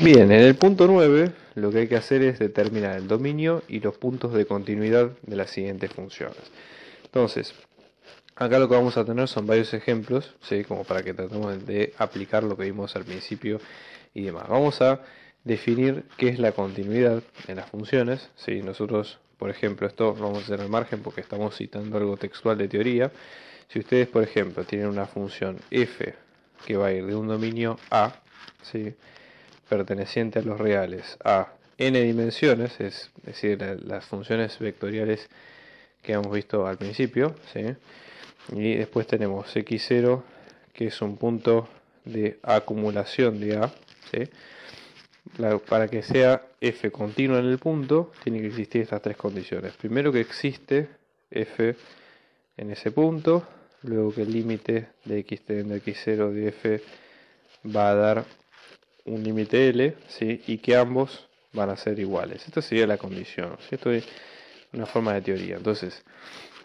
Bien, en el punto 9 lo que hay que hacer es determinar el dominio y los puntos de continuidad de las siguientes funciones. Entonces, acá lo que vamos a tener son varios ejemplos, ¿sí? como para que tratemos de aplicar lo que vimos al principio y demás. Vamos a definir qué es la continuidad en las funciones. ¿sí? Nosotros, por ejemplo, esto vamos a hacer al margen porque estamos citando algo textual de teoría. Si ustedes, por ejemplo, tienen una función f que va a ir de un dominio a, ¿sí? perteneciente a los reales a n dimensiones, es, decir, las funciones vectoriales que hemos visto al principio, y después tenemos x0 que es un punto de acumulación de a, para que sea f continua en el punto, tiene que existir estas tres condiciones. Primero que existe f en ese punto, luego que el límite de x a x0 de f va a dar un límite L ¿sí? y que ambos van a ser iguales. Esta sería la condición, Esto es una forma de teoría. Entonces,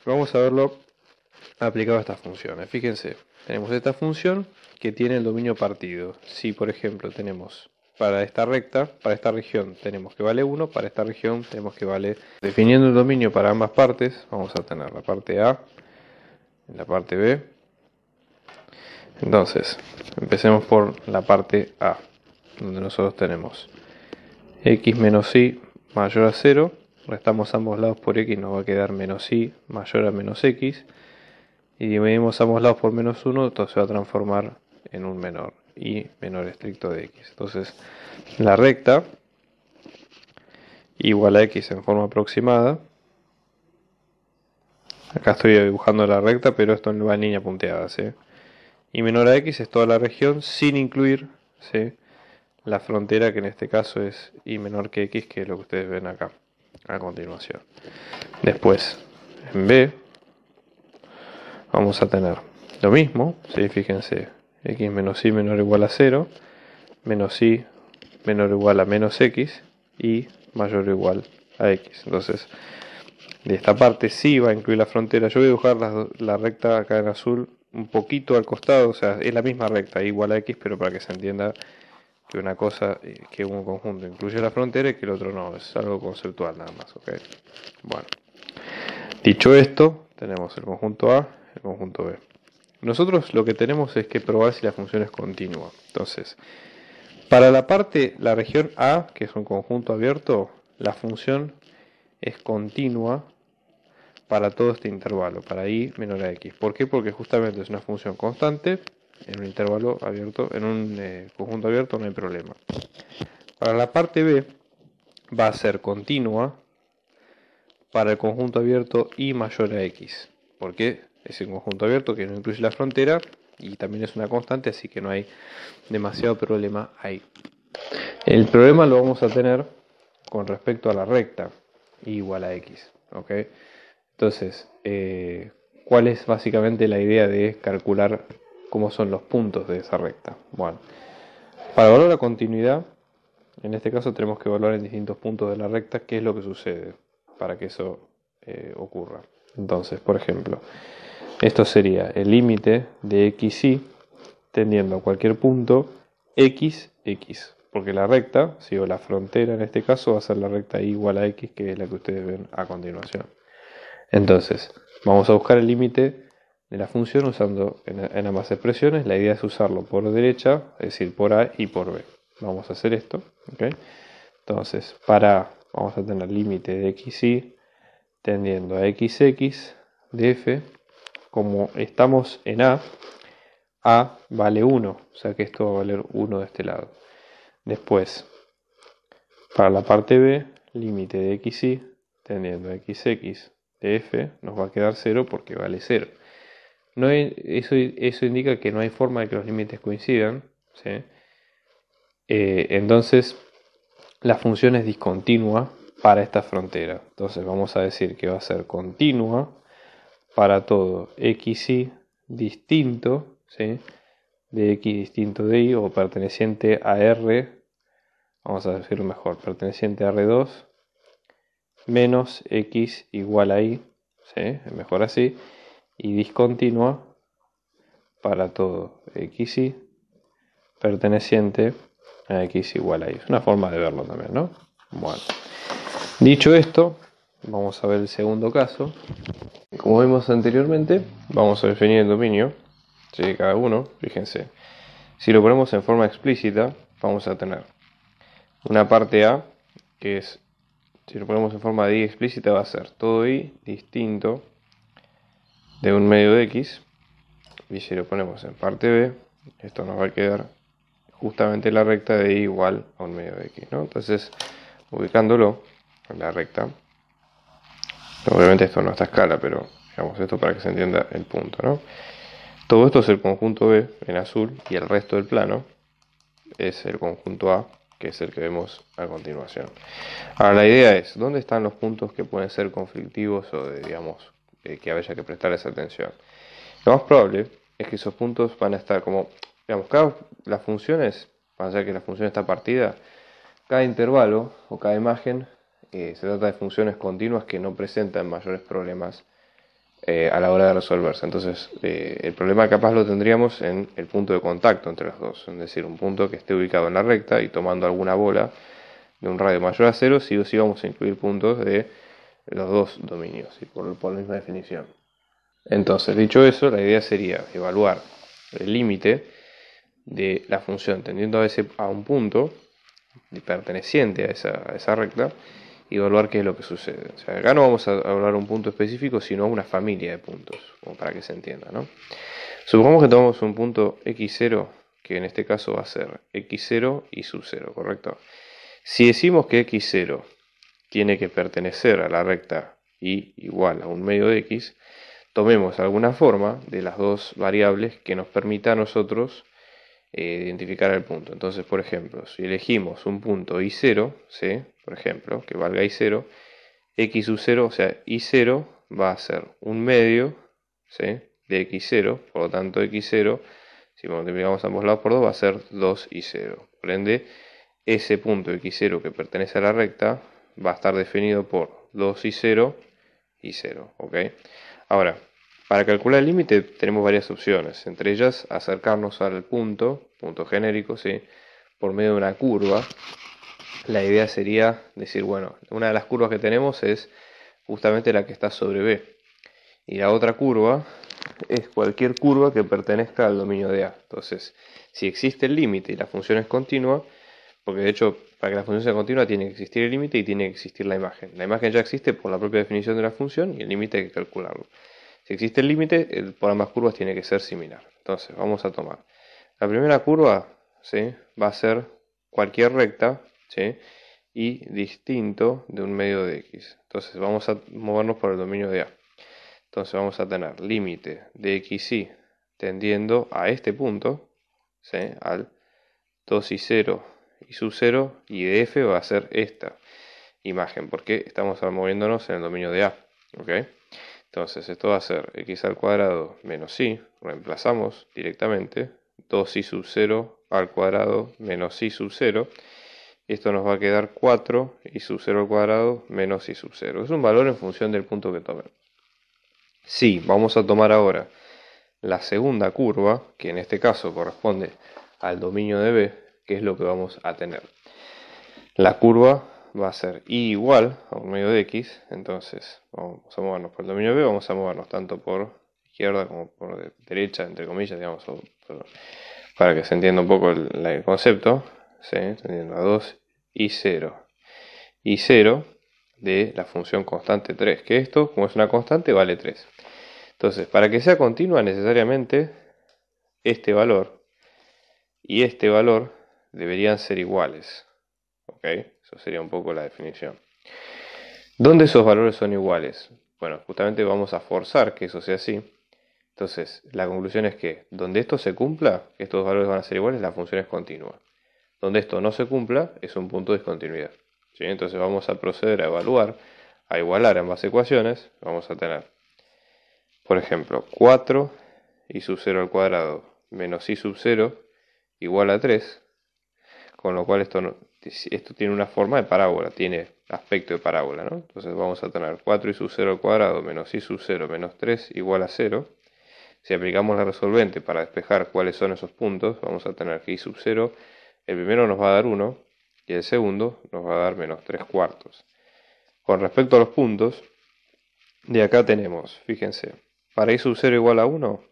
vamos a verlo aplicado a estas funciones. Fíjense, tenemos esta función que tiene el dominio partido. Si, por ejemplo, tenemos para esta recta, para esta región tenemos que vale 1, para esta región tenemos que vale... Definiendo el dominio para ambas partes, vamos a tener la parte A, la parte B. Entonces, empecemos por la parte A donde nosotros tenemos x menos y mayor a 0, restamos ambos lados por x, nos va a quedar menos y mayor a menos x, y dividimos ambos lados por menos 1, entonces se va a transformar en un menor, y menor estricto de x. Entonces la recta igual a x en forma aproximada, Acá estoy dibujando la recta, pero esto no va en línea punteada, ¿sí? Y menor a x es toda la región sin incluir, ¿sí? la frontera que en este caso es y menor que x, que es lo que ustedes ven acá a continuación. Después, en B, vamos a tener lo mismo, si fíjense, x menos y menor o igual a 0, menos y menor o igual a menos x, y mayor o igual a x. Entonces, de esta parte sí va a incluir la frontera. Yo voy a dibujar la, la recta acá en azul un poquito al costado, o sea, es la misma recta, igual a x, pero para que se entienda que una cosa, eh, que un conjunto incluye la frontera y que el otro no, es algo conceptual nada más, ¿ok? Bueno, dicho esto, tenemos el conjunto A, el conjunto B. Nosotros lo que tenemos es que probar si la función es continua. Entonces, para la parte, la región A, que es un conjunto abierto, la función es continua para todo este intervalo, para i menor a x. ¿Por qué? Porque justamente es una función constante en un intervalo abierto, en un eh, conjunto abierto no hay problema. Para la parte B va a ser continua para el conjunto abierto y mayor a x, porque es un conjunto abierto que no incluye la frontera y también es una constante, así que no hay demasiado problema ahí. El problema lo vamos a tener con respecto a la recta igual a x, ¿ok? Entonces, eh, ¿cuál es básicamente la idea de calcular cómo son los puntos de esa recta. Bueno, para evaluar la continuidad, en este caso tenemos que evaluar en distintos puntos de la recta qué es lo que sucede para que eso eh, ocurra. Entonces, por ejemplo, esto sería el límite de x y tendiendo a cualquier punto x, x. Porque la recta, si o la frontera en este caso, va a ser la recta igual a x, que es la que ustedes ven a continuación. Entonces, vamos a buscar el límite de la función usando en, ambas expresiones. La idea es usarlo por derecha, es decir, por A y por B. Vamos a hacer esto. Entonces, para A vamos a tener límite de x xy tendiendo a xx de f. Como estamos en A, A vale 1, o sea que esto va a valer 1 de este lado. Después, para la parte B, límite de x xy tendiendo a xx de f nos va a quedar 0 porque vale 0. No eso, eso, indica que no hay forma de que los límites coincidan. Eh, entonces, la función es discontinua para esta frontera. Entonces vamos a decir que va a ser continua para todo x y distinto de x distinto de y o perteneciente a r, vamos a decirlo mejor, perteneciente a r2 menos x igual a y, mejor así y discontinua para todo x y perteneciente a x igual a y. Es una forma de verlo también, ¿no? Bueno, dicho esto, vamos a ver el segundo caso. Como vimos anteriormente, vamos a definir el dominio de cada uno. Fíjense, si lo ponemos en forma explícita, vamos a tener una parte A que es, si lo ponemos en forma de explícita, va a ser todo y distinto de un medio de x y si lo ponemos en parte b, esto nos va a quedar justamente la recta de y igual a un medio de x, ¿no? Entonces, ubicándolo en la recta, obviamente esto no está a escala, pero digamos esto para que se entienda el punto, ¿no? Todo esto es el conjunto B en azul y el resto del plano es el conjunto A, que es el que vemos a continuación. Ahora la idea es, ¿dónde están los puntos que pueden ser conflictivos o de, digamos, eh, que haya que esa atención. Lo más probable es que esos puntos van a estar como, digamos, cada, las funciones, van a ser que la función está partida, cada intervalo o cada imagen eh, se trata de funciones continuas que no presentan mayores problemas eh, a la hora de resolverse. Entonces, el problema capaz lo tendríamos en el punto de contacto entre los dos, es decir, un punto que esté ubicado en la recta y tomando alguna bola de un radio mayor a cero, Si o sí vamos a incluir puntos de los dos dominios, y por, por la misma definición. Entonces, dicho eso, la idea sería evaluar el límite de la función tendiendo a, ese, a un punto perteneciente a esa, recta y evaluar qué es lo que sucede. O sea, acá no vamos a evaluar un punto específico, sino una familia de puntos, como para que se entienda. Supongamos que tomamos un punto x0, que en este caso va a ser x0 y sub 0, ¿correcto? Si decimos que x0 tiene que pertenecer a la recta y igual a un medio de x, tomemos alguna forma de las dos variables que nos permita a nosotros eh, identificar el punto. Entonces, por ejemplo, si elegimos un punto y 0 por ejemplo, que valga y 0 x 0 o sea, y 0 va a ser un medio de x0, por lo tanto x0, si multiplicamos ambos lados por 2, va a ser 2 y 0 Por ende, ese punto x0 que pertenece a la recta va a estar definido por 2 y 0 y 0. ¿ok? Ahora, para calcular el límite tenemos varias opciones, entre ellas acercarnos al punto, punto genérico, ¿sí? por medio de una curva. La idea sería decir, bueno, una de las curvas que tenemos es justamente la que está sobre B. Y la otra curva es cualquier curva que pertenezca al dominio de A. Entonces, si existe el límite y la función es continua, porque de hecho, para que la función sea continua tiene que existir el límite y tiene que existir la imagen. La imagen ya existe por la propia definición de la función y el límite hay que calcularlo. Si existe el límite, por ambas curvas tiene que ser similar. Entonces, vamos a tomar. La primera curva ¿sí? va a ser cualquier recta y distinto de un medio de x. Entonces, vamos a movernos por el dominio de A. Entonces, vamos a tener límite de x y tendiendo a este punto, al 2 y 0 y sub 0 y de f va a ser esta imagen porque estamos moviéndonos en el dominio de a ¿ok? entonces esto va a ser x al cuadrado menos y reemplazamos directamente 2 y sub 0 al cuadrado menos y sub 0 esto nos va a quedar 4 y sub 0 al cuadrado menos y sub 0 es un valor en función del punto que tomen si vamos a tomar ahora la segunda curva que en este caso corresponde al dominio de b qué es lo que vamos a tener. La curva va a ser y igual a un medio de x, entonces vamos a movernos por el dominio B, vamos a movernos tanto por izquierda como por derecha, entre comillas, digamos, para que se entienda un poco el, concepto, Se 2 y 0 y 0 de la función constante 3, que esto, como es una constante, vale 3. Entonces, para que sea continua necesariamente este valor y este valor deberían ser iguales. ¿Ok? Eso sería un poco la definición. ¿Dónde esos valores son iguales? Bueno, justamente vamos a forzar que eso sea así. Entonces, la conclusión es que donde esto se cumpla, estos valores van a ser iguales, la función es continua. Donde esto no se cumpla, es un punto de discontinuidad. Entonces vamos a proceder a evaluar, a igualar ambas ecuaciones, vamos a tener, por ejemplo, 4 y sub 0 al cuadrado menos i sub 0 igual a 3, con lo cual esto, esto tiene una forma de parábola, tiene aspecto de parábola, ¿no? Entonces vamos a tener 4 y sub 0 al cuadrado menos y sub 0 menos 3 igual a 0. Si aplicamos la resolvente para despejar cuáles son esos puntos, vamos a tener que i sub 0, el primero nos va a dar 1 y el segundo nos va a dar menos 3 cuartos. Con respecto a los puntos, de acá tenemos, fíjense, para i sub 0 igual a 1,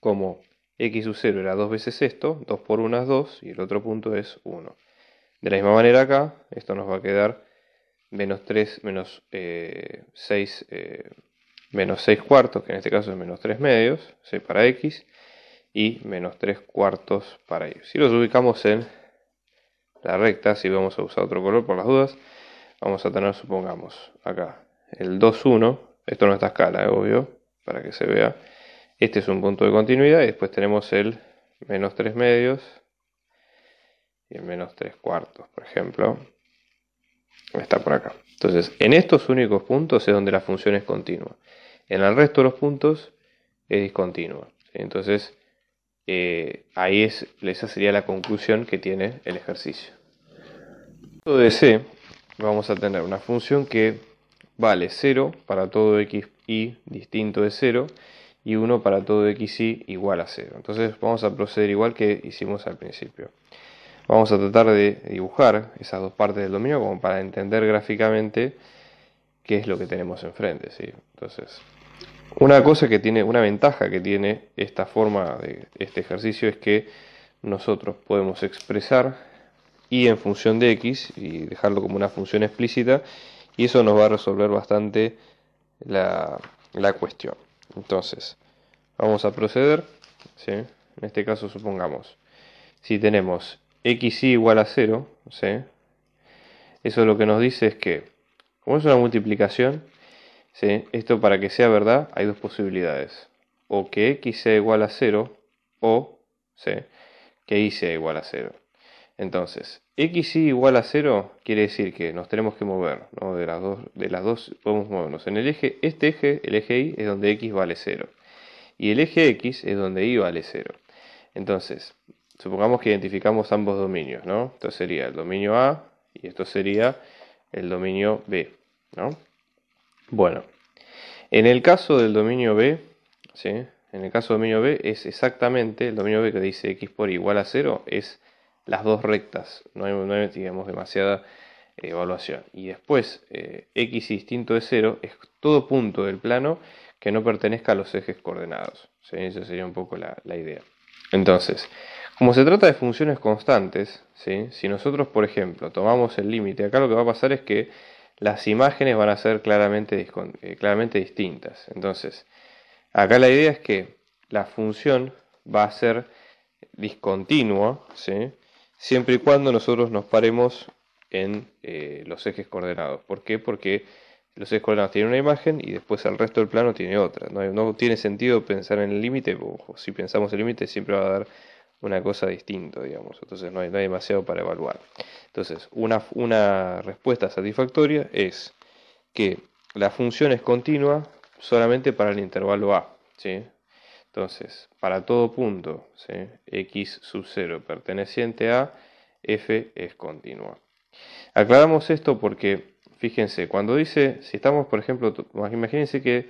como x sub 0 era dos veces esto, 2 por 1 es 2 y el otro punto es 1. De la misma manera acá, esto nos va a quedar menos 3 menos eh, 6 eh, menos 6 cuartos, que en este caso es menos 3 medios, 6 para x, y menos 3 cuartos para y. Si los ubicamos en la recta, si vamos a usar otro color por las dudas, vamos a tener, supongamos, acá el 2, 1, esto no está a escala, eh, obvio, para que se vea, este es un punto de continuidad y después tenemos el menos 3 medios y el menos 3 cuartos, por ejemplo. Está por acá. Entonces, en estos únicos puntos es donde la función es continua. En el resto de los puntos es discontinua. Entonces, eh, ahí es, esa sería la conclusión que tiene el ejercicio. En De C vamos a tener una función que vale 0 para todo x y distinto de 0 y 1 para todo x y igual a 0. Entonces vamos a proceder igual que hicimos al principio. Vamos a tratar de dibujar esas dos partes del dominio como para entender gráficamente qué es lo que tenemos enfrente. ¿sí? Entonces, una cosa que tiene, una ventaja que tiene esta forma de este ejercicio es que nosotros podemos expresar y en función de x y dejarlo como una función explícita y eso nos va a resolver bastante la cuestión. Entonces, vamos a proceder. En este caso, supongamos, si tenemos x igual a 0, eso lo que nos dice es que, como es una multiplicación, esto para que sea verdad hay dos posibilidades. O que x sea igual a 0 o que y sea igual a 0. Entonces, xy igual a 0 quiere decir que nos tenemos que mover, ¿no? de, las dos, de las dos podemos movernos. En el eje, este eje, el eje y, es donde x vale 0. Y el eje x es donde y vale 0. Entonces, supongamos que identificamos ambos dominios, ¿no? Esto sería el dominio A y esto sería el dominio B, ¿no? Bueno, en el caso del dominio B, ¿sí? En el caso del dominio B es exactamente el dominio B que dice x por igual a 0 es las dos rectas, no hay, demasiada eh, evaluación. Y después, eh, x distinto de 0 es todo punto del plano que no pertenezca a los ejes coordenados. ¿sí? Esa sería un poco la, idea. Entonces, como se trata de funciones constantes, si nosotros, por ejemplo, tomamos el límite, acá lo que va a pasar es que las imágenes van a ser claramente, eh, claramente distintas. Entonces, acá la idea es que la función va a ser discontinua, ¿sí? siempre y cuando nosotros nos paremos en eh, los ejes coordenados. ¿Por qué? Porque los ejes coordenados tienen una imagen y después el resto del plano tiene otra. No, tiene sentido pensar en el límite, si pensamos el límite siempre va a dar una cosa distinta, digamos. Entonces no hay, demasiado para evaluar. Entonces, una, una respuesta satisfactoria es que la función es continua solamente para el intervalo A. ¿sí? Entonces, para todo punto, x sub 0 perteneciente a f es continua. Aclaramos esto porque, fíjense, cuando dice, si estamos, por ejemplo, imagínense que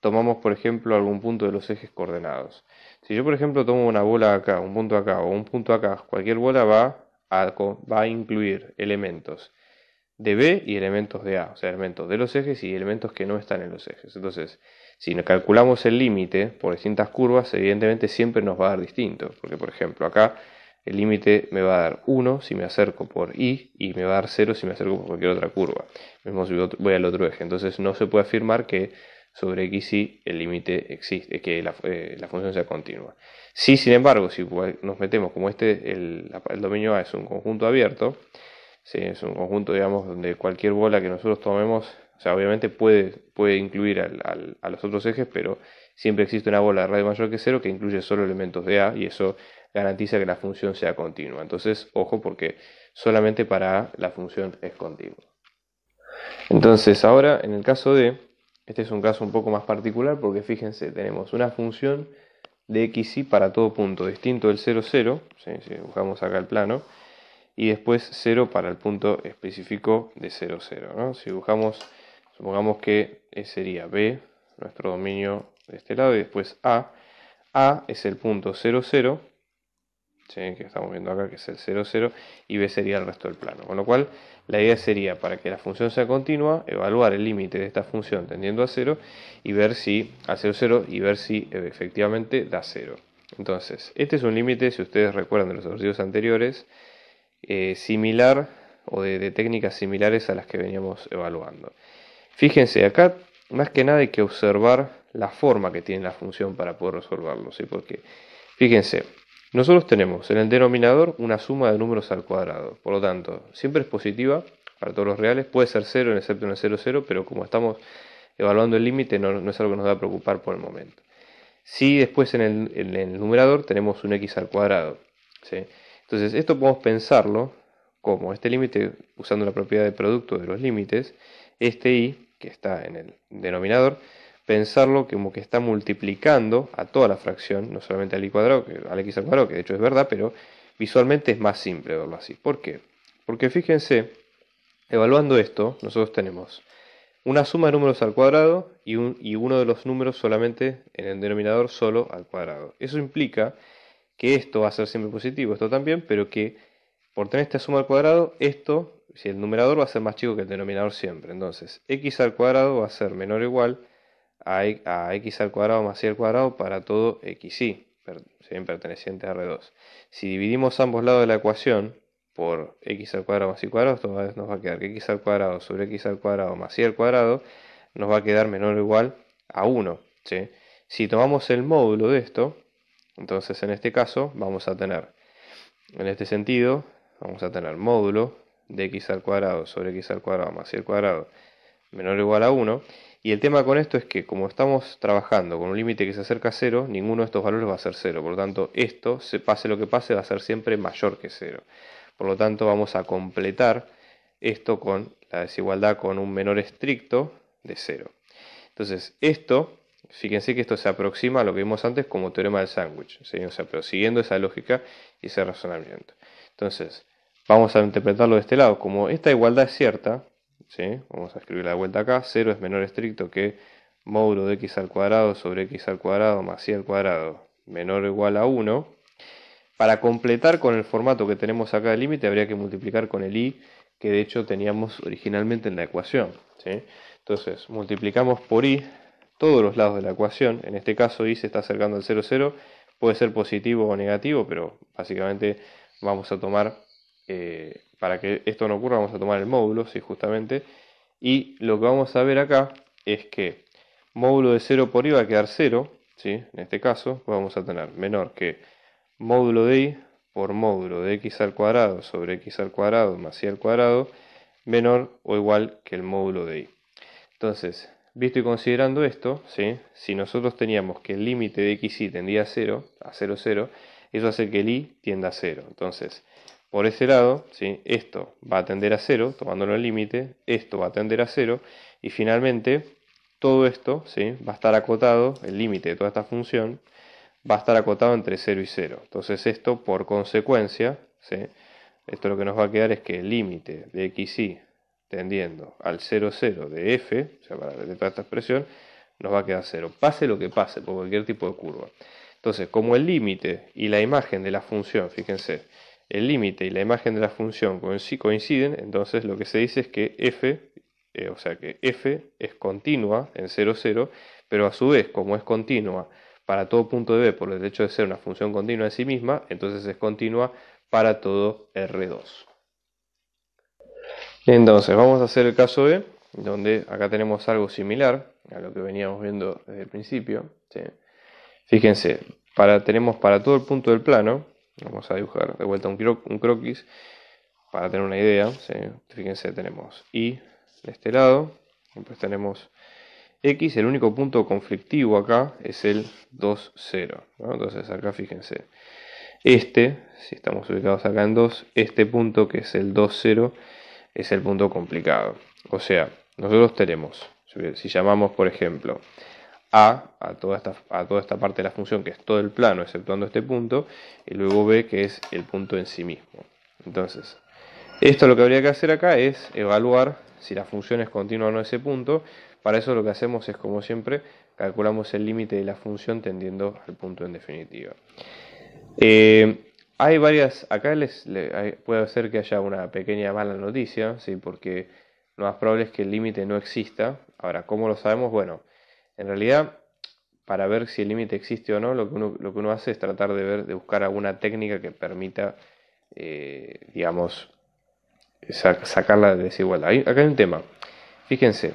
tomamos, por ejemplo, algún punto de los ejes coordenados. Si yo, por ejemplo, tomo una bola acá, un punto acá o un punto acá, cualquier bola va va a incluir elementos de B y elementos de A, o sea, elementos de los ejes y elementos que no están en los ejes. Entonces, si calculamos el límite por distintas curvas, evidentemente siempre nos va a dar distinto, porque por ejemplo acá el límite me va a dar 1 si me acerco por Y, y me va a dar 0 si me acerco por cualquier otra curva. Mismo si voy al otro eje. Entonces no se puede afirmar que sobre x y el límite existe, que la, eh, función sea continua. Si sin embargo, si nos metemos como este, el, dominio A es un conjunto abierto, es un conjunto digamos donde cualquier bola que nosotros tomemos o sea, obviamente puede, puede incluir a los otros ejes, pero siempre existe una bola de radio mayor que cero que incluye solo elementos de A y eso garantiza que la función sea continua. Entonces, ojo, porque solamente para A la función es continua. Entonces, ahora en el caso de, este es un caso un poco más particular porque fíjense, tenemos una función de y para todo punto distinto del 0, 0, si dibujamos acá el plano, y después 0 para el punto específico de 0, 0. ¿no? Si dibujamos... Supongamos que e sería B, nuestro dominio de este lado, y después A. A es el punto 0, 0, que estamos viendo acá que es el 0, 0, y B sería el resto del plano. Con lo cual, la idea sería, para que la función sea continua, evaluar el límite de esta función tendiendo a 0 y ver si a 0, 0 y ver si efectivamente da 0. Entonces, este es un límite, si ustedes recuerdan de los ejercicios anteriores, eh, similar o de técnicas similares a las que veníamos evaluando. Fíjense, acá más que nada hay que observar la forma que tiene la función para poder resolverlo, ¿sí? Porque, fíjense, nosotros tenemos en el denominador una suma de números al cuadrado, por lo tanto, siempre es positiva para todos los reales, puede ser 0 excepto en el 0, 0, pero como estamos evaluando el límite no, es algo que nos va a preocupar por el momento. Si después en el, numerador tenemos un x al cuadrado, ¿sí? Entonces, esto podemos pensarlo como este límite, usando la propiedad de producto de los límites, este y que está en el denominador, pensarlo como que está multiplicando a toda la fracción, no solamente al cuadrado, al x al cuadrado, que de hecho es verdad, pero visualmente es más simple verlo así. ¿Por qué? Porque fíjense, evaluando esto, nosotros tenemos una suma de números al cuadrado y, y uno de los números solamente en el denominador solo al cuadrado. Eso implica que esto va a ser siempre positivo, esto también, pero que por tener esta suma al cuadrado, esto, si el numerador va a ser más chico que el denominador siempre, entonces x al cuadrado va a ser menor o igual a, x al cuadrado más y al cuadrado para todo xy, bien perteneciente a R2. Si dividimos ambos lados de la ecuación por x al cuadrado más y cuadrado, esto nos va a quedar que x al cuadrado sobre x al cuadrado más y al cuadrado nos va a quedar menor o igual a 1. Si tomamos el módulo de esto, entonces en este caso vamos a tener, en este sentido, vamos a tener módulo de x al cuadrado sobre x al cuadrado más y al cuadrado menor o igual a 1. Y el tema con esto es que como estamos trabajando con un límite que se acerca a 0, ninguno de estos valores va a ser 0. Por lo tanto, esto, pase lo que pase, va a ser siempre mayor que 0. Por lo tanto, vamos a completar esto con la desigualdad con un menor estricto de 0. Entonces, esto, fíjense que esto se aproxima a lo que vimos antes como teorema del sándwich. seguimos siguiendo esa lógica y ese razonamiento. Entonces, Vamos a interpretarlo de este lado. Como esta igualdad es cierta, vamos a escribirla la vuelta acá, 0 es menor estricto que módulo de x al cuadrado sobre x al cuadrado más y al cuadrado menor o igual a 1. Para completar con el formato que tenemos acá de límite habría que multiplicar con el i que de hecho teníamos originalmente en la ecuación. Entonces multiplicamos por i todos los lados de la ecuación. En este caso i se está acercando al 0, 0. Puede ser positivo o negativo, pero básicamente vamos a tomar eh, para que esto no ocurra vamos a tomar el módulo, sí, justamente, y lo que vamos a ver acá es que módulo de 0 por i va a quedar 0, en este caso vamos a tener menor que módulo de i por módulo de x al cuadrado sobre x al cuadrado más y al cuadrado menor o igual que el módulo de i. Entonces, visto y considerando esto, ¿sí? si nosotros teníamos que el límite de y tendía a 0, a 0, 0, eso hace que el i tienda a 0. Entonces, por ese lado, ¿sí? esto va a tender a cero, tomándolo el límite, esto va a tender a cero, y finalmente todo esto ¿sí? va a estar acotado, el límite de toda esta función, va a estar acotado entre 0 y 0. Entonces esto, por consecuencia, esto lo que nos va a quedar es que el límite de xy tendiendo al 0, 0 de f, o sea, para de esta expresión, nos va a quedar 0. Pase lo que pase, por cualquier tipo de curva. Entonces, como el límite y la imagen de la función, fíjense, el límite y la imagen de la función coinciden, entonces lo que se dice es que f, eh, o sea que f es continua en 0,0... pero a su vez, como es continua para todo punto de b por el hecho de ser una función continua en sí misma, entonces es continua para todo R2. Entonces, vamos a hacer el caso B, donde acá tenemos algo similar a lo que veníamos viendo desde el principio. Fíjense, para, tenemos para todo el punto del plano, Vamos a dibujar de vuelta un, croquis para tener una idea. Fíjense, tenemos Y de este lado, después tenemos X, el único punto conflictivo acá es el 2, 0. Entonces acá fíjense, este, si estamos ubicados acá en 2, este punto que es el 2, 0, es el punto complicado. O sea, nosotros tenemos, si llamamos por ejemplo a a toda, esta, toda esta parte de la función que es todo el plano exceptuando este punto y luego B que es el punto en sí mismo. Entonces, esto lo que habría que hacer acá es evaluar si la función es continua o no ese punto. Para eso lo que hacemos es, como siempre, calculamos el límite de la función tendiendo al punto en definitiva. Eh, hay varias, acá les, puedo puede ser que haya una pequeña mala noticia, ¿sí? porque lo más probable es que el límite no exista. Ahora, ¿cómo lo sabemos? Bueno, en realidad, para ver si el límite existe o no, lo que, uno, hace es tratar de ver, de buscar alguna técnica que permita, eh, digamos, sacarla de desigualdad. acá hay un tema. Fíjense,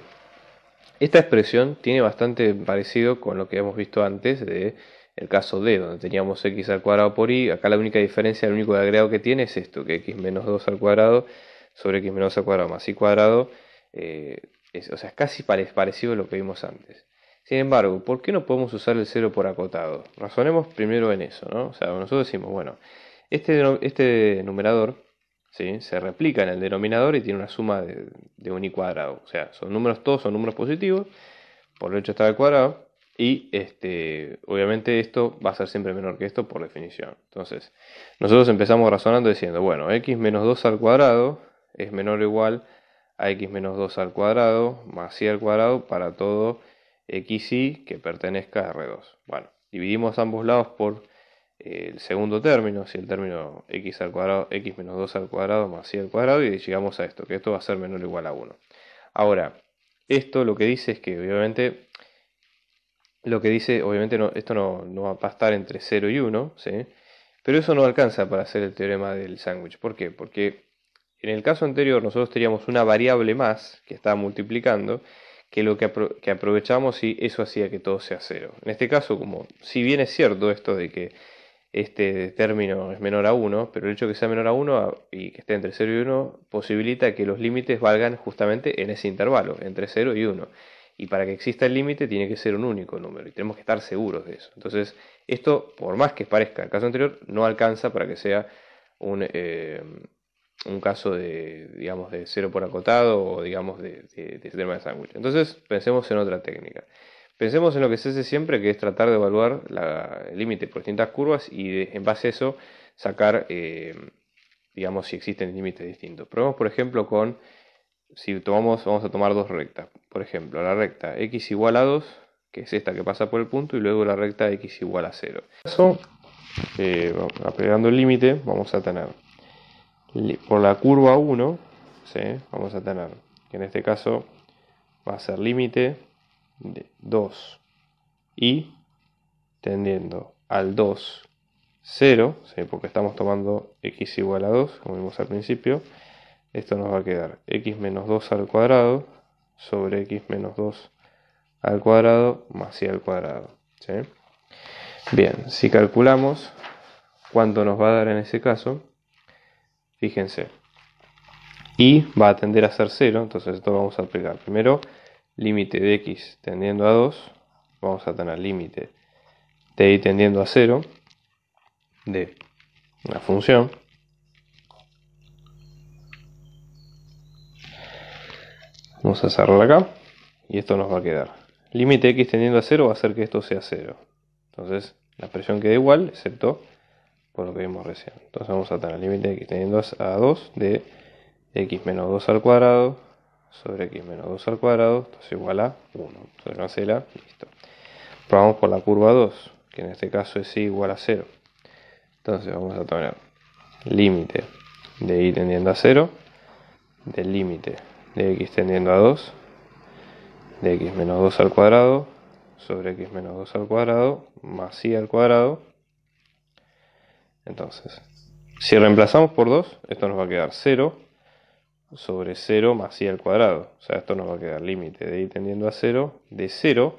esta expresión tiene bastante parecido con lo que hemos visto antes de el caso D, donde teníamos x al cuadrado por y, acá la única diferencia, el único agregado que tiene es esto, que x menos 2 al cuadrado sobre x menos 2 al cuadrado más y cuadrado, eh, o sea, es casi parecido a lo que vimos antes. Sin embargo, ¿por qué no podemos usar el cero por acotado? Razonemos primero en eso, ¿no? O sea, nosotros decimos, bueno, este, este numerador ¿sí? se replica en el denominador y tiene una suma de, un y cuadrado. O sea, son números, todos son números positivos, por lo hecho está al cuadrado, y este, obviamente esto va a ser siempre menor que esto por definición. Entonces, nosotros empezamos razonando diciendo, bueno, x menos 2 al cuadrado es menor o igual a x menos 2 al cuadrado más y al cuadrado para todo xy que pertenezca a R2. Bueno, dividimos ambos lados por eh, el segundo término, si el término x al cuadrado, x menos 2 al cuadrado más y al cuadrado, y llegamos a esto, que esto va a ser menor o igual a 1. Ahora, esto lo que dice es que obviamente, lo que dice, obviamente esto no, va a estar entre 0 y 1, ¿sí? pero eso no alcanza para hacer el teorema del sándwich. ¿Por qué? Porque en el caso anterior nosotros teníamos una variable más que estaba multiplicando, que lo que, aprovechamos y eso hacía que todo sea cero. En este caso, como si bien es cierto esto de que este término es menor a 1, pero el hecho de que sea menor a 1 ah, y que esté entre 0 y 1 posibilita que los límites valgan justamente en ese intervalo, entre 0 y 1. Y para que exista el límite tiene que ser un único número y tenemos que estar seguros de eso. Entonces, esto, por más que parezca el caso anterior, no alcanza para que sea un, eh, un caso de, digamos, de cero por acotado o, digamos, de, de, de de sándwich. Entonces, pensemos en otra técnica. Pensemos en lo que se hace siempre, que es tratar de evaluar la, el límite por distintas curvas y en base a eso sacar, eh, digamos, si existen límites distintos. Probemos, por ejemplo, con, si tomamos, vamos a tomar dos rectas. Por ejemplo, la recta x igual a 2, que es esta que pasa por el punto, y luego la recta x igual a 0. En este caso, eh, el límite, vamos a tener por la curva 1, vamos a tener, que en este caso va a ser límite de 2 y tendiendo al 2, 0, porque estamos tomando x igual a 2, como vimos al principio, esto nos va a quedar x menos 2 al cuadrado sobre x menos 2 al cuadrado más y al cuadrado. Bien, si calculamos cuánto nos va a dar en ese caso, Fíjense. Y va a tender a ser 0, entonces esto vamos a aplicar. Primero, límite de x tendiendo a 2, vamos a tener límite de y tendiendo a 0 de una función. Vamos a cerrar acá y esto nos va a quedar. Límite de x tendiendo a 0 va a hacer que esto sea 0. Entonces la presión queda igual, excepto por pues lo que vimos recién. Entonces vamos a tener el límite de x teniendo a 2 de x menos 2 al cuadrado sobre x menos 2 al cuadrado, Esto es igual a 1. Se cancela, listo. Probamos por la curva 2, que en este caso es y igual a 0. Entonces vamos a tener límite de y tendiendo a 0, del límite de x tendiendo a 2, de x menos 2 al cuadrado, sobre x menos 2 al cuadrado, más y al cuadrado, entonces, si reemplazamos por 2, esto nos va a quedar 0 sobre 0 más i al cuadrado. O sea, esto nos va a quedar límite de i tendiendo a 0 de 0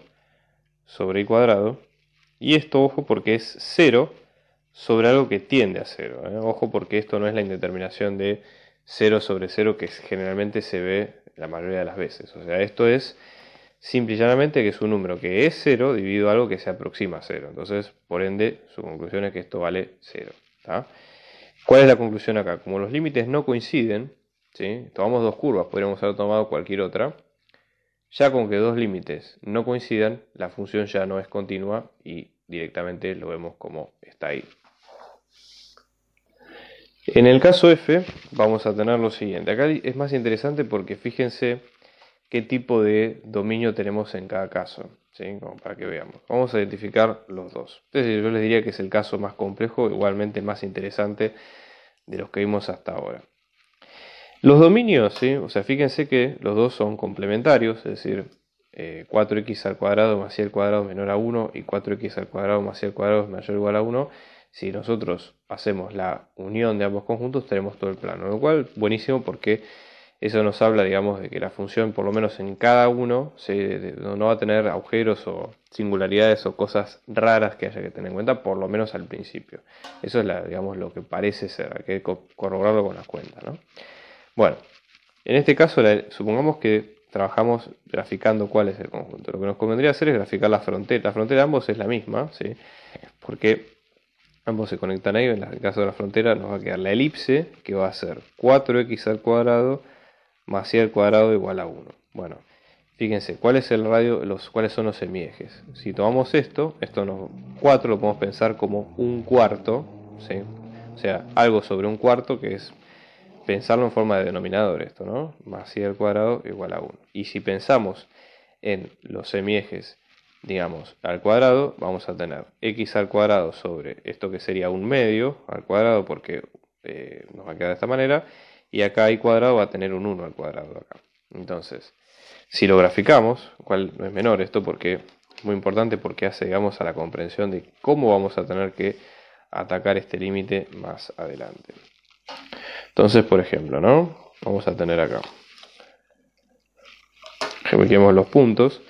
sobre i cuadrado. Y esto, ojo, porque es 0 sobre algo que tiende a 0. ¿eh? Ojo porque esto no es la indeterminación de 0 sobre 0 que generalmente se ve la mayoría de las veces. O sea, esto es simple y llanamente que es un número que es 0 dividido a algo que se aproxima a 0. Entonces, por ende, su conclusión es que esto vale 0. ¿Cuál es la conclusión acá? Como los límites no coinciden, ¿sí? tomamos dos curvas, podríamos haber tomado cualquier otra. Ya con que dos límites no coincidan, la función ya no es continua y directamente lo vemos como está ahí. En el caso f vamos a tener lo siguiente. Acá es más interesante porque fíjense qué tipo de dominio tenemos en cada caso. Como para que veamos. Vamos a identificar los dos. Entonces yo les diría que es el caso más complejo, igualmente más interesante de los que vimos hasta ahora. Los dominios, o sea, fíjense que los dos son complementarios, es decir, 4x eh, al cuadrado más y al cuadrado menor a 1 y 4x al cuadrado más y al cuadrado es mayor o igual a 1. Si nosotros hacemos la unión de ambos conjuntos, tenemos todo el plano, lo cual buenísimo porque eso nos habla, digamos, de que la función, por lo menos en cada uno, no va a tener agujeros o singularidades o cosas raras que haya que tener en cuenta, por lo menos al principio. Eso es, digamos, lo que parece ser. Hay que corroborarlo con las cuentas, Bueno, en este caso, supongamos que trabajamos graficando cuál es el conjunto. Lo que nos convendría hacer es graficar la frontera. La frontera de ambos es la misma, ¿sí? Porque ambos se conectan ahí. En el caso de la frontera nos va a quedar la elipse, que va a ser 4x al cuadrado más y al cuadrado igual a 1. Bueno, fíjense, ¿cuál es el radio, los, ¿cuáles son los semiejes? Si tomamos esto, esto no, 4 lo podemos pensar como un cuarto, o sea, algo sobre un cuarto que es pensarlo en forma de denominador esto, ¿no? Más y al cuadrado igual a 1. Y si pensamos en los semiejes, digamos, al cuadrado, vamos a tener x al cuadrado sobre esto que sería un medio al cuadrado porque eh, nos va a quedar de esta manera, y acá I cuadrado va a tener un 1 al cuadrado acá. Entonces, si lo graficamos, cual no es menor esto porque es muy importante porque hace, digamos, a la comprensión de cómo vamos a tener que atacar este límite más adelante. Entonces, por ejemplo, ¿no? Vamos a tener acá. Ejemplifiquemos los puntos.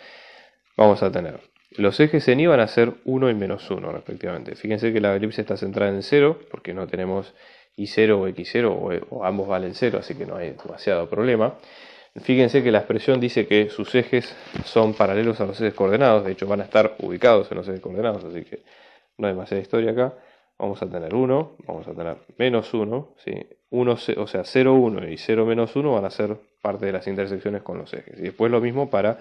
Vamos a tener los ejes en I van a ser 1 y menos 1 respectivamente. Fíjense que la elipse está centrada en 0 porque no tenemos y0 o x0 o, ambos valen 0, así que no hay demasiado problema. Fíjense que la expresión dice que sus ejes son paralelos a los ejes coordenados, de hecho van a estar ubicados en los ejes coordenados, así que no hay demasiada historia acá. Vamos a tener 1, vamos a tener menos 1, ¿sí? uno o sea 0, 1 y 0 menos 1 van a ser parte de las intersecciones con los ejes. Y después lo mismo para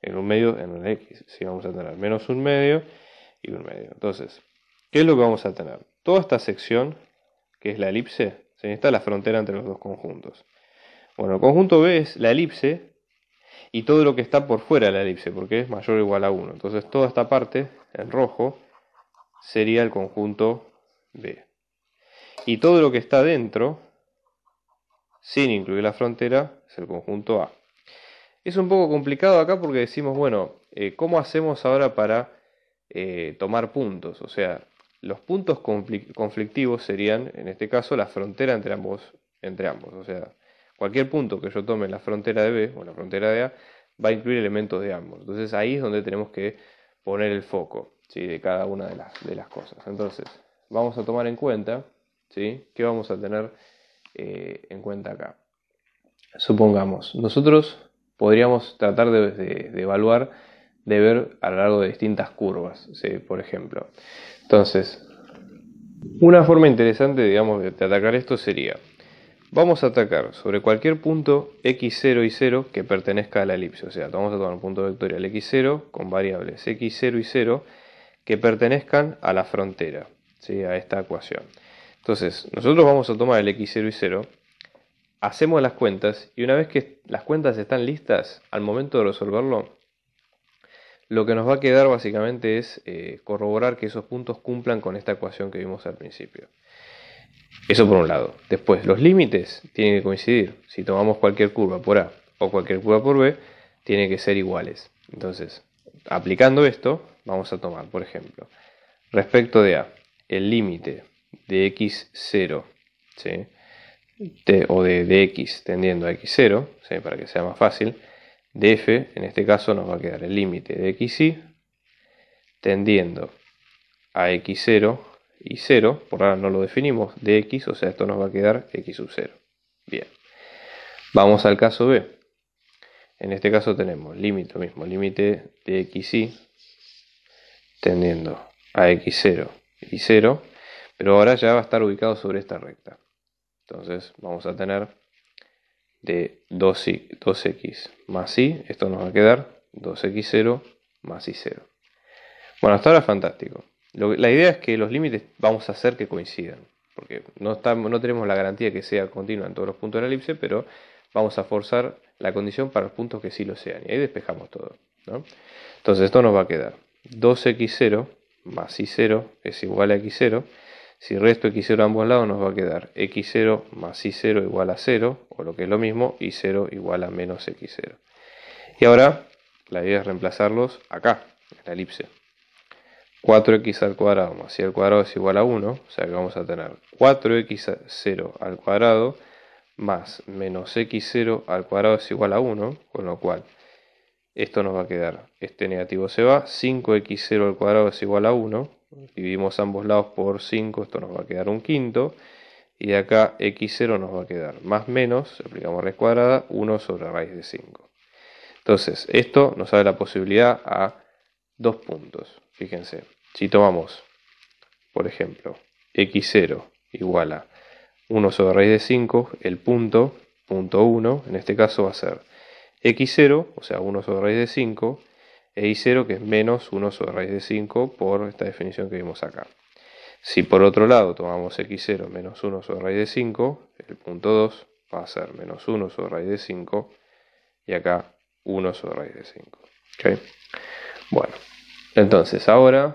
en un medio, en un x, si vamos a tener menos un medio y un medio. Entonces, ¿qué es lo que vamos a tener? Toda esta sección que es la elipse, se está la frontera entre los dos conjuntos. Bueno, el conjunto B es la elipse y todo lo que está por fuera de la elipse, porque es mayor o igual a 1. Entonces toda esta parte, en rojo, sería el conjunto B. Y todo lo que está dentro, sin incluir la frontera, es el conjunto A. Es un poco complicado acá porque decimos, bueno, eh, ¿cómo hacemos ahora para eh, tomar puntos? O sea, los puntos conflictivos serían, en este caso, la frontera entre ambos, entre ambos. O sea, cualquier punto que yo tome en la frontera de B o la frontera de A va a incluir elementos de ambos. Entonces ahí es donde tenemos que poner el foco de cada una de las, cosas. Entonces, vamos a tomar en cuenta ¿sí? qué vamos a tener eh, en cuenta acá. Supongamos, nosotros podríamos tratar de evaluar de ver a lo largo de distintas curvas, por ejemplo. Entonces, una forma interesante, digamos, de atacar esto sería, vamos a atacar sobre cualquier punto x0 y 0 que pertenezca a la elipse, o sea, vamos a tomar un punto vectorial x0 con variables x0 y 0 que pertenezcan a la frontera, ¿sí? a esta ecuación. Entonces, nosotros vamos a tomar el x0 y 0, hacemos las cuentas y una vez que las cuentas están listas, al momento de resolverlo, lo que nos va a quedar básicamente es eh, corroborar que esos puntos cumplan con esta ecuación que vimos al principio. Eso por un lado. Después, los límites tienen que coincidir. Si tomamos cualquier curva por A o cualquier curva por B, tienen que ser iguales. Entonces, aplicando esto, vamos a tomar, por ejemplo, respecto de A, el límite de x0 o de, de, x tendiendo a x0, para que sea más fácil, de f, en este caso nos va a quedar el límite de xy tendiendo a x0 y 0, por ahora no lo definimos, de x, o sea, esto nos va a quedar x sub 0. Bien, vamos al caso b. En este caso tenemos límite mismo, límite de xy tendiendo a x0 y 0, pero ahora ya va a estar ubicado sobre esta recta. Entonces vamos a tener de 2, x más y, esto nos va a quedar 2x0 más y0. Bueno, hasta ahora fantástico. la idea es que los límites vamos a hacer que coincidan, porque no, no tenemos la garantía que sea continua en todos los puntos de la elipse, pero vamos a forzar la condición para los puntos que sí lo sean, y ahí despejamos todo. Entonces esto nos va a quedar 2x0 más y0 es igual a x0, si resto x0 a ambos lados nos va a quedar x0 más y0 igual a 0, o lo que es lo mismo, y0 igual a menos x0. Y ahora la idea es reemplazarlos acá, en la elipse. 4x al cuadrado más y al cuadrado es igual a 1, o sea que vamos a tener 4x0 al cuadrado más menos x0 al cuadrado es igual a 1, con lo cual esto nos va a quedar, este negativo se va, 5x0 al cuadrado es igual a 1, dividimos ambos lados por 5, esto nos va a quedar un quinto, y de acá x0 nos va a quedar más menos, aplicamos raíz cuadrada, 1 sobre raíz de 5. Entonces, esto nos da la posibilidad a dos puntos. Fíjense, si tomamos, por ejemplo, x0 igual a 1 sobre raíz de 5, el punto, punto 1, en este caso va a ser x0, o sea, 1 sobre raíz de 5, e 0 que es menos 1 sobre raíz de 5 por esta definición que vimos acá. Si por otro lado tomamos x0 menos 1 sobre raíz de 5, el punto 2 va a ser menos 1 sobre raíz de 5 y acá 1 sobre raíz de 5. Bueno, entonces ahora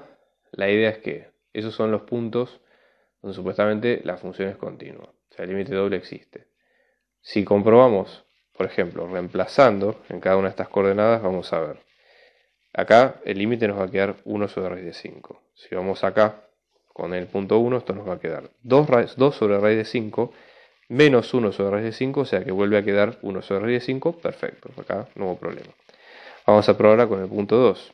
la idea es que esos son los puntos donde supuestamente la función es continua. O sea, el límite doble existe. Si comprobamos, por ejemplo, reemplazando en cada una de estas coordenadas, vamos a ver Acá el límite nos va a quedar 1 sobre raíz de 5. Si vamos acá con el punto 1, esto nos va a quedar 2, sobre raíz de 5 menos 1 sobre raíz de 5, o sea que vuelve a quedar 1 sobre raíz de 5, perfecto, acá no hubo problema. Vamos a probar con el punto 2.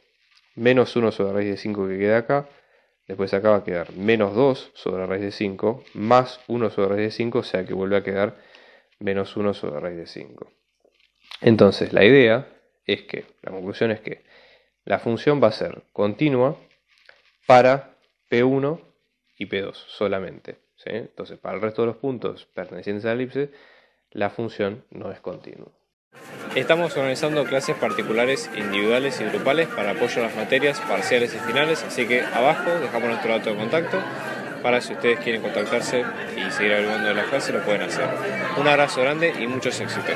Menos 1 sobre raíz de 5 que queda acá, después acá va a quedar menos 2 sobre raíz de 5, más 1 sobre raíz de 5, o sea que vuelve a quedar menos 1 sobre raíz de 5. Entonces la idea es que, la conclusión es que la función va a ser continua para P1 y P2 solamente. Entonces, para el resto de los puntos pertenecientes a la elipse, la función no es continua. Estamos organizando clases particulares, individuales y grupales para apoyo a las materias parciales y finales, así que abajo dejamos nuestro dato de contacto para si ustedes quieren contactarse y seguir averiguando de las clases lo pueden hacer. Un abrazo grande y muchos éxitos.